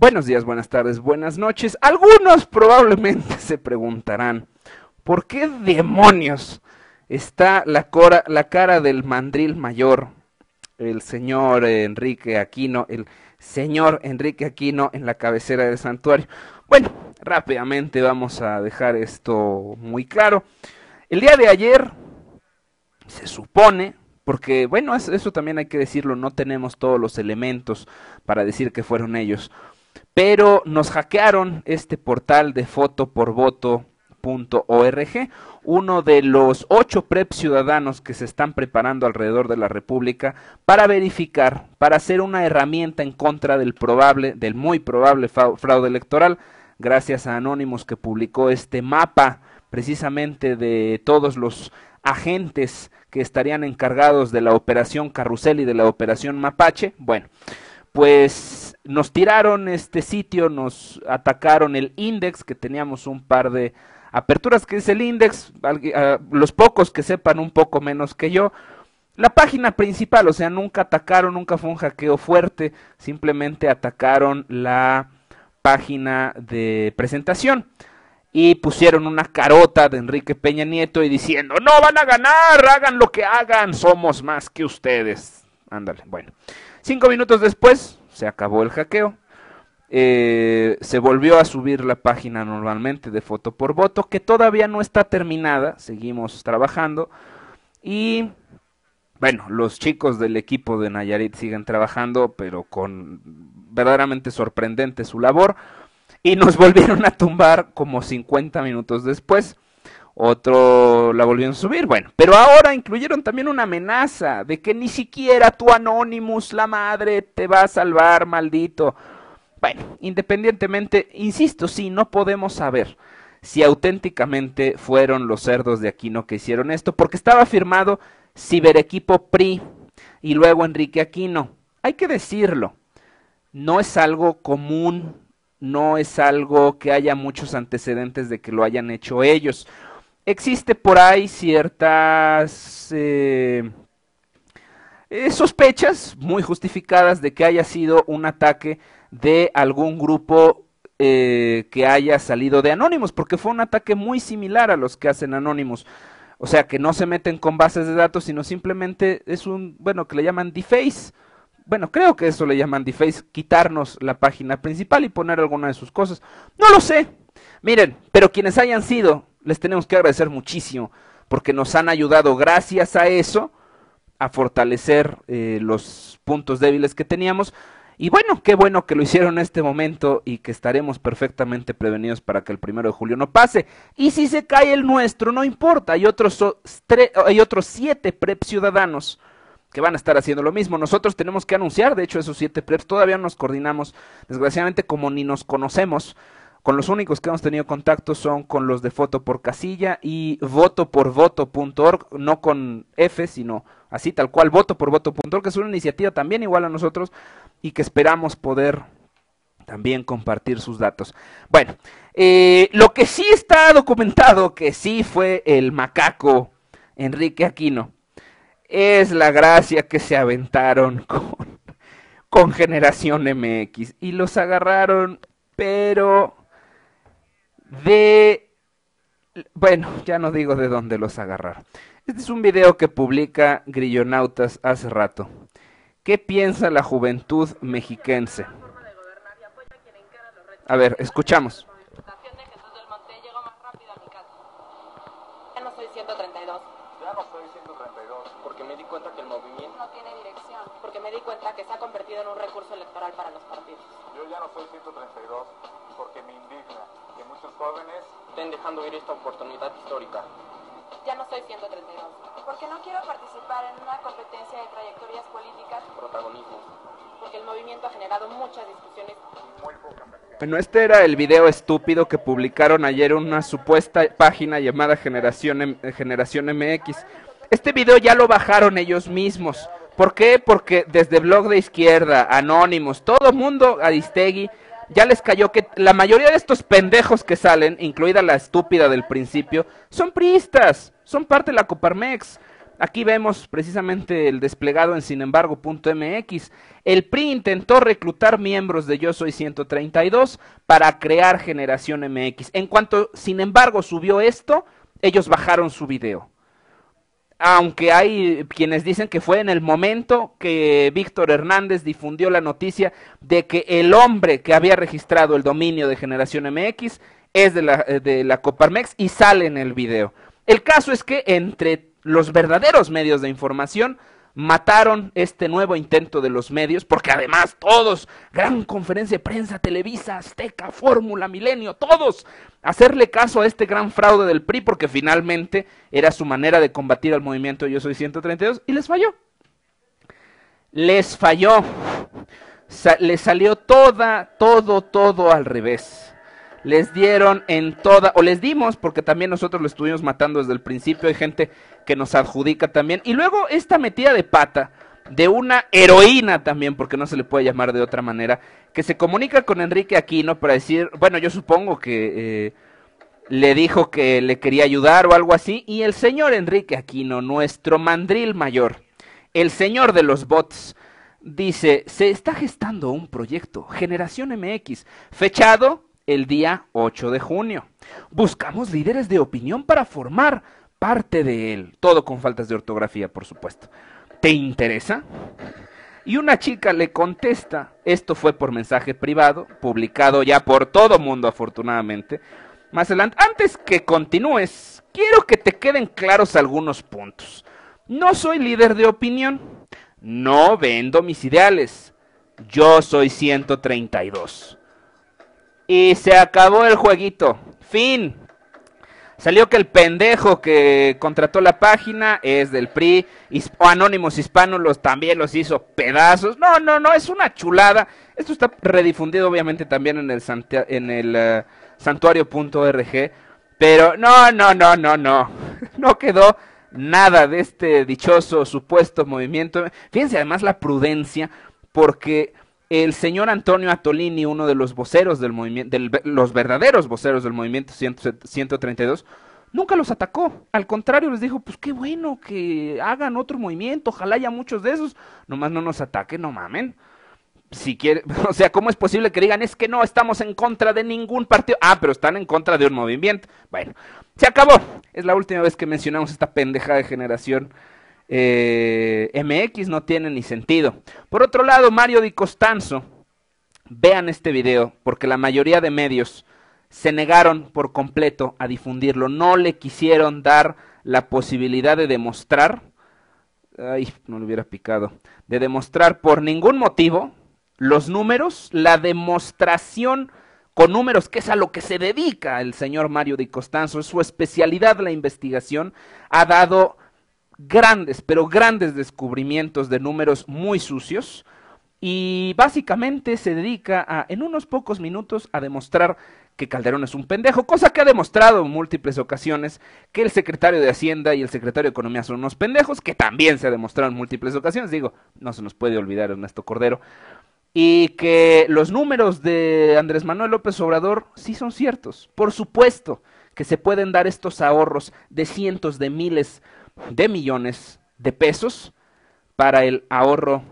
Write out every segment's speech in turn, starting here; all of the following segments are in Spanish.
Buenos días, buenas tardes, buenas noches. Algunos probablemente se preguntarán, ¿por qué demonios está la, cara del mandril mayor, el señor Enrique Aquino, el señor Enrique Aquino en la cabecera del santuario? Bueno, rápidamente vamos a dejar esto muy claro. El día de ayer, se supone, porque bueno, eso también hay que decirlo, no tenemos todos los elementos para decir que fueron ellos pero nos hackearon este portal de fotoporvoto.org, uno de los ocho PREP ciudadanos que se están preparando alrededor de la República para verificar, para hacer una herramienta en contra del probable, del muy probable fraude electoral, gracias a Anónimos que publicó este mapa precisamente de todos los agentes que estarían encargados de la operación Carrusel y de la operación Mapache. Bueno, pues nos tiraron este sitio, nos atacaron el index, que teníamos un par de aperturas, que es el index, ah, los pocos que sepan un poco menos que yo. La página principal, o sea, nunca atacaron, nunca fue un hackeo fuerte, simplemente atacaron la página de presentación y pusieron una carota de Enrique Peña Nieto y diciendo, no van a ganar, hagan lo que hagan, somos más que ustedes. Ándale, bueno. Cinco minutos después, se acabó el hackeo. Eh, se volvió a subir la página normalmente de foto por voto, que todavía no está terminada, seguimos trabajando. Y bueno, los chicos del equipo de Nayarit siguen trabajando, pero con verdaderamente sorprendente su labor. Y nos volvieron a tumbar como 50 minutos después otro la volvieron a subir, bueno, pero ahora incluyeron también una amenaza de que ni siquiera tu Anonymous, la madre, te va a salvar, maldito. Bueno, independientemente, insisto, sí, no podemos saber si auténticamente fueron los cerdos de Aquino que hicieron esto, porque estaba firmado Ciberequipo PRI y luego Enrique Aquino. Hay que decirlo, no es algo común, no es algo que haya muchos antecedentes de que lo hayan hecho ellos existe por ahí ciertas eh, eh, sospechas muy justificadas de que haya sido un ataque de algún grupo eh, que haya salido de anónimos. porque fue un ataque muy similar a los que hacen anónimos. O sea, que no se meten con bases de datos, sino simplemente es un, bueno, que le llaman deface. Bueno, creo que eso le llaman deface, quitarnos la página principal y poner alguna de sus cosas. No lo sé. Miren, pero quienes hayan sido les tenemos que agradecer muchísimo porque nos han ayudado gracias a eso a fortalecer eh, los puntos débiles que teníamos. Y bueno, qué bueno que lo hicieron en este momento y que estaremos perfectamente prevenidos para que el primero de julio no pase. Y si se cae el nuestro, no importa. Hay otros, hay otros siete prep ciudadanos que van a estar haciendo lo mismo. Nosotros tenemos que anunciar, de hecho, esos siete preps. Todavía nos coordinamos. Desgraciadamente, como ni nos conocemos, con los únicos que hemos tenido contacto son con los de Foto por Casilla y voto por votoporvoto.org, no con F, sino así tal cual, voto por votoporvoto.org, que es una iniciativa también igual a nosotros y que esperamos poder también compartir sus datos. Bueno, eh, lo que sí está documentado que sí fue el macaco Enrique Aquino es la gracia que se aventaron con Generación MX y los agarraron, pero de... Bueno, ya no digo de dónde los agarrar. Este es un video que publica Grillonautas hace rato. ¿Qué piensa la juventud mexiquense? A ver, escuchamos. Ya no soy 132. Ya no soy 132, porque me di cuenta que el movimiento no tiene dirección, porque me di cuenta que se ha convertido en un recurso electoral para los partidos. Yo ya no soy 132, porque me indigna, jóvenes estén dejando ir esta oportunidad histórica. Ya no soy 132. qué no quiero participar en una competencia de trayectorias políticas. Protagonismo. Porque el movimiento ha generado muchas discusiones. Muy poca bueno, este era el video estúpido que publicaron ayer en una supuesta página llamada Generación, Generación MX. Este video ya lo bajaron ellos mismos. ¿Por qué? Porque desde Blog de Izquierda, Anónimos, todo mundo, Aristegui, ya les cayó que la mayoría de estos pendejos que salen, incluida la estúpida del principio, son priistas, son parte de la Coparmex. Aquí vemos precisamente el desplegado en sinembargo.mx. El PRI intentó reclutar miembros de Yo Soy 132 para crear Generación MX. En cuanto, sin embargo, subió esto, ellos bajaron su video aunque hay quienes dicen que fue en el momento que Víctor Hernández difundió la noticia de que el hombre que había registrado el dominio de Generación MX es de la, eh, de la Coparmex y sale en el video. El caso es que entre los verdaderos medios de información mataron este nuevo intento de los medios, porque además todos, gran conferencia de prensa, Televisa, Azteca, Fórmula, Milenio, todos, hacerle caso a este gran fraude del PRI, porque finalmente era su manera de combatir al movimiento Yo Soy 132, y les falló. Les falló. les salió toda, todo, todo al revés les dieron en toda, o les dimos, porque también nosotros lo estuvimos matando desde el principio, hay gente que nos adjudica también. Y luego esta metida de pata de una heroína también, porque no se le puede llamar de otra manera, que se comunica con Enrique Aquino para decir, bueno, yo supongo que eh, le dijo que le quería ayudar o algo así, y el señor Enrique Aquino, nuestro mandril mayor, el señor de los bots, dice, se está gestando un proyecto, Generación MX, fechado el día 8 de junio. Buscamos líderes de opinión para formar parte de él, todo con faltas de ortografía, por supuesto. ¿Te interesa? Y una chica le contesta, esto fue por mensaje privado, publicado ya por todo mundo afortunadamente. Más adelante, antes que continúes, quiero que te queden claros algunos puntos. No soy líder de opinión, no vendo mis ideales, yo soy 132. Y se acabó el jueguito. Fin. Salió que el pendejo que contrató la página es del PRI. o Anónimos Hispanos también los hizo pedazos. No, no, no, es una chulada. Esto está redifundido obviamente también en el, en el eh, santuario.org. Pero no, no, no, no, no. No quedó nada de este dichoso supuesto movimiento. Fíjense además la prudencia, porque el señor Antonio Atolini, uno de los voceros del movimiento, los verdaderos voceros del movimiento 132, nunca los atacó. Al contrario, les dijo, pues qué bueno que hagan otro movimiento, ojalá haya muchos de esos. Nomás no nos ataquen, no mamen. Si quiere, o sea, ¿cómo es posible que digan es que no estamos en contra de ningún partido? Ah, pero están en contra de un movimiento. Bueno, se acabó. Es la última vez que mencionamos esta pendeja de generación eh, MX no tiene ni sentido. Por otro lado, Mario Di Costanzo, vean este video, porque la mayoría de medios se negaron por completo a difundirlo, no le quisieron dar la posibilidad de demostrar, ay, no le hubiera picado, de demostrar por ningún motivo los números, la demostración con números, que es a lo que se dedica el señor Mario Di Costanzo, es su especialidad la investigación, ha dado grandes, pero grandes descubrimientos de números muy sucios y básicamente se dedica a, en unos pocos minutos, a demostrar que Calderón es un pendejo, cosa que ha demostrado en múltiples ocasiones que el secretario de Hacienda y el secretario de Economía son unos pendejos, que también se ha demostrado en múltiples ocasiones, digo, no se nos puede olvidar Ernesto Cordero, y que los números de Andrés Manuel López Obrador sí son ciertos, por supuesto que se pueden dar estos ahorros de cientos de miles de millones de pesos para el ahorro,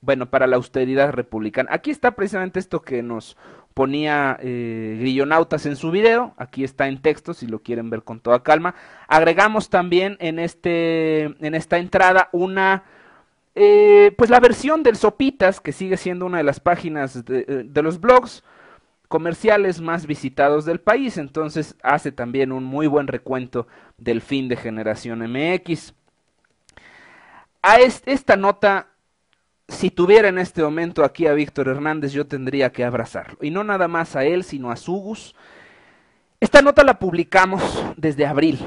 bueno, para la austeridad republicana. Aquí está precisamente esto que nos ponía eh, Grillonautas en su video, aquí está en texto si lo quieren ver con toda calma. Agregamos también en, este, en esta entrada una... Eh, pues la versión del Sopitas, que sigue siendo una de las páginas de eh, los blogs, comerciales más visitados del país, entonces hace también un muy buen recuento del fin de generación MX. A esta nota, si tuviera en este momento aquí a Víctor Hernández, yo tendría que abrazarlo, y no nada más a él, sino a Sugus. Esta nota la publicamos desde abril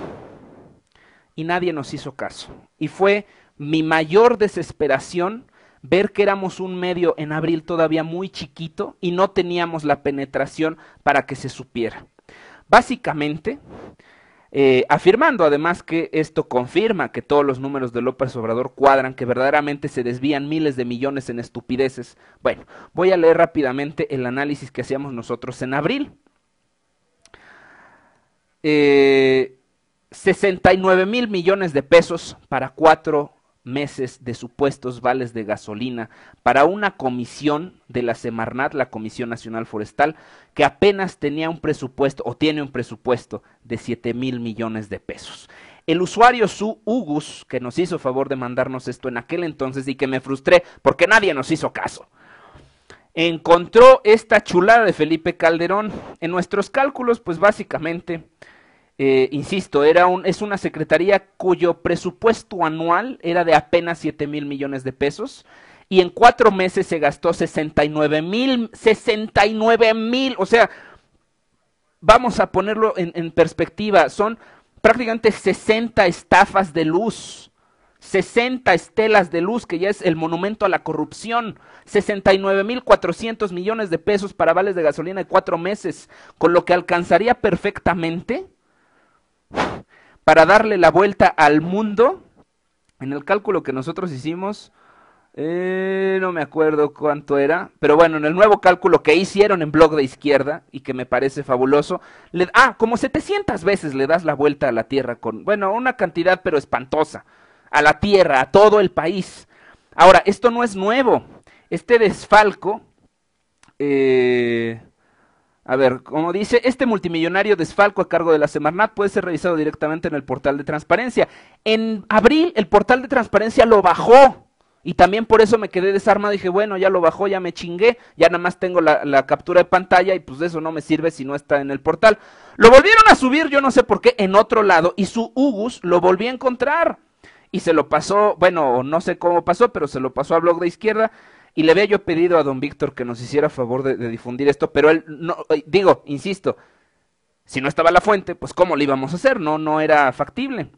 y nadie nos hizo caso, y fue mi mayor desesperación ver que éramos un medio en abril todavía muy chiquito y no teníamos la penetración para que se supiera. Básicamente, eh, afirmando además que esto confirma que todos los números de López Obrador cuadran, que verdaderamente se desvían miles de millones en estupideces. Bueno, voy a leer rápidamente el análisis que hacíamos nosotros en abril. 69 eh, mil millones de pesos para cuatro meses de supuestos vales de gasolina para una comisión de la Semarnat, la Comisión Nacional Forestal, que apenas tenía un presupuesto o tiene un presupuesto de 7 mil millones de pesos. El usuario Su Hugus, que nos hizo favor de mandarnos esto en aquel entonces y que me frustré porque nadie nos hizo caso, encontró esta chulada de Felipe Calderón. En nuestros cálculos, pues básicamente eh, insisto, era es una secretaría cuyo presupuesto anual era de apenas 7 mil millones de pesos y en cuatro meses se gastó 69 mil, 69 mil, o sea, vamos a ponerlo en, perspectiva, son prácticamente 60 estafas de luz, 60 estelas de luz, que ya es el monumento a la corrupción, 69 mil 400 millones de pesos para vales de gasolina en cuatro meses, con lo que alcanzaría perfectamente para darle la vuelta al mundo, en el cálculo que nosotros hicimos, eh, no me acuerdo cuánto era, pero bueno, en el nuevo cálculo que hicieron en blog de izquierda y que me parece fabuloso, le, ah, como 700 veces le das la vuelta a la Tierra con, bueno, una cantidad pero espantosa, a la Tierra, a todo el país. Ahora, esto no es nuevo, este desfalco eh, a ver, como dice, este multimillonario desfalco a cargo de la Semarnat puede ser revisado directamente en el portal de transparencia. En abril el portal de transparencia lo bajó y también por eso me quedé desarmado. Dije, bueno, ya lo bajó, ya me chingué, ya nada más tengo la, captura de pantalla y pues de eso no me sirve si no está en el portal. Lo volvieron a subir, yo no sé por qué, en otro lado y su Ugus lo volví a encontrar y se lo pasó, bueno, no sé cómo pasó, pero se lo pasó a Blog de Izquierda y le había yo pedido a don Víctor que nos hiciera favor de, difundir esto, pero él no, eh, digo, insisto, si no estaba la fuente, pues cómo lo íbamos a hacer, no, no era factible.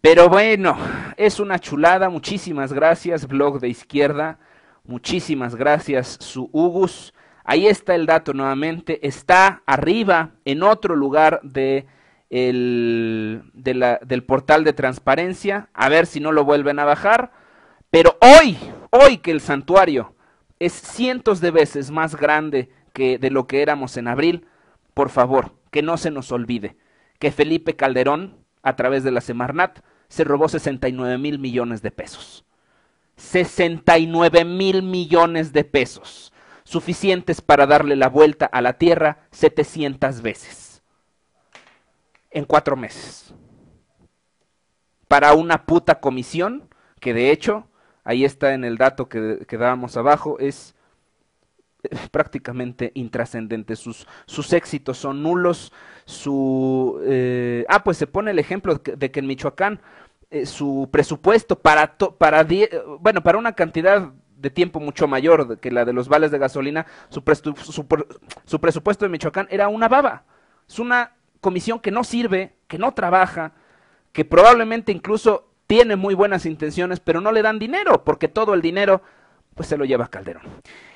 Pero bueno, es una chulada, muchísimas gracias, blog de izquierda, muchísimas gracias, su Ugus. Ahí está el dato nuevamente, está arriba en otro lugar de del portal de transparencia, a ver si no lo vuelven a bajar, pero hoy, hoy que el santuario es cientos de veces más grande que de lo que éramos en abril, por favor, que no se nos olvide que Felipe Calderón, a través de la Semarnat, se robó 69 mil millones de pesos. 69 mil millones de pesos, suficientes para darle la vuelta a la Tierra 700 veces, en cuatro meses, para una puta comisión que de hecho ahí está en el dato que, que dábamos abajo, es prácticamente intrascendente. Sus, sus éxitos son nulos. Su, eh, ah, pues se pone el ejemplo de que, en Michoacán eh, su presupuesto para, para, bueno, para una cantidad de tiempo mucho mayor que la de los vales de gasolina, su, su presupuesto en Michoacán era una baba. Es una comisión que no sirve, que no trabaja, que probablemente incluso tiene muy buenas intenciones, pero no le dan dinero, porque todo el dinero pues se lo lleva Calderón.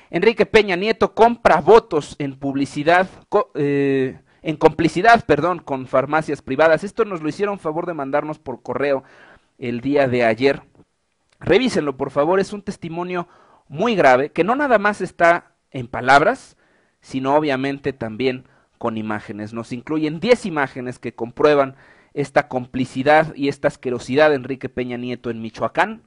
Enrique Peña Nieto compra votos en publicidad, eh, en complicidad, perdón, con farmacias privadas. Esto nos lo hicieron favor de mandarnos por correo el día de ayer. Revísenlo, por favor, es un testimonio muy grave que no nada más está en palabras, sino obviamente también con imágenes. Nos incluyen 10 imágenes que comprueban esta complicidad y esta asquerosidad de Enrique Peña Nieto en Michoacán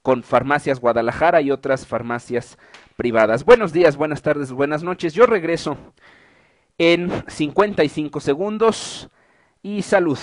con farmacias Guadalajara y otras farmacias privadas. Buenos días, buenas tardes, buenas noches. Yo regreso en 55 segundos y salud.